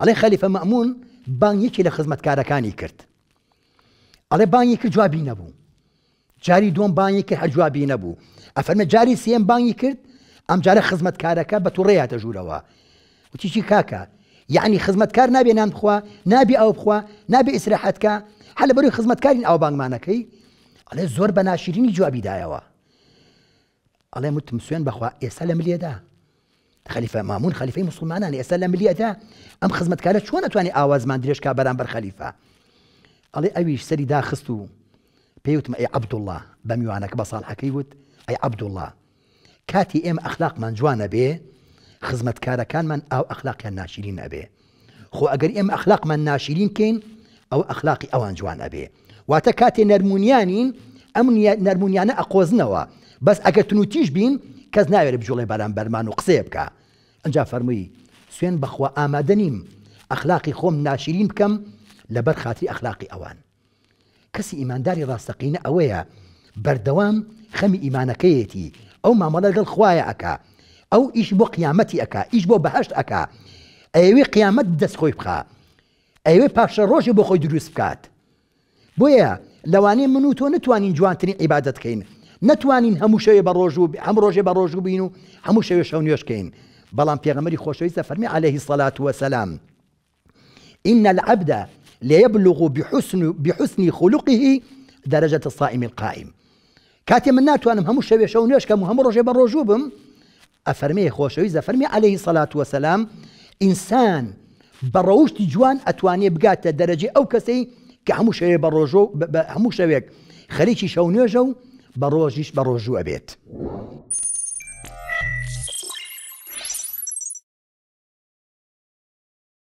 ئەڵێ خەلیفە مەمون بانیەکی لە خزمەتکارەکانی کرد ئەڵێ بانگی کرد جوابی نەبوو جاری دوم بانگی کرد هەرجوابی نەبوو ئەفەرمە جاری سێم بانگی کرد ئەم جارە خزمەتکارەکە بە توڕێیاتە ژوورەوە وتیچی کاکە یعنی خزمەتکار نابێ نانخوا نابی ئەو بخوا نابێ ئیسراحەتکە هە لە بەروی خزمەتکارین ئەو بانگمانەکەی ئەڵێ زۆر بە ناشرینی جوابیدایەوە ئەڵێ وتم سوێن بەخوا ئێستا لە ملێدا خليفه مامون خليفه ام خەلیفەی ما ئێستا لە ملیەدا خليفه قال لي نتوانانی ئاوازمان درێژکا بەرامبەر خەلیفە ئەڵێ اي عبد الله و پێوتمە اي عبد الله كاتي ام اخلاق وت جوانا بي کاتی ئێمە كان من او اخلاق الناشرين ابي خو ئەبێ ام اخلاق ئێمە ناشرين كين او ئەو او ان جوان ئەبێ واتە کاتێ نرمونيانين ام نرمونيانا ئەقۆزنەوە بس ئەگەر تنوتیش بين کەس ناوێت بژوڵێ باران بەرمان و قسێ بکە ئەجا فەرمووی سوێن بەخوا ئامادە نیم ئەخلاقی خۆم ناشرین بکەم لەبەر خاتی ئەخلاقی ئەوان کەسی ئیمانداری ڕاستەقینە ئەوەیە بەردەوام خەمی ئیمانەکەیەتی ئەو مامەڵەگەڵ خویە ئەکا ئەو ئیش بۆ قیامەتی ئەکا ئیش بۆ بەهشت ئەکا ئەوێ قیامەت دەست خۆی بخە ئەوێ پاشە ڕۆژی بۆ خۆی دروست بکات بۆیە لەوانەیە من و تۆ نتوانین جوانترین عیبادەتکەین نتوانین هەموو شەوێ بە ڕۆژ و هەم ڕۆژێ بە ڕۆژ بین و هەموو شەوێ شەو نوێشکەین بەڵام پێغەمەری خۆشەویستە عليه سەلات والسلام إن العبد ليبلغ بحسن بحسن خلقه درجة الصائم القائم كاتي من ناتوانم هەموو شەوێ شەو نوێشکەم و هەموو ڕۆژێ بە ڕۆژوو أفرمي ئەفەرمەیە خۆشەویستە عليه الصلاة والسلام إنسان بروش جوان أتواني بقات درجة أو كسي كهم هەموو بروجو هم ڕۆژۆ هەموو شەوێک خەریکی بە ڕۆژیش بە ڕۆژوو ئەبێت.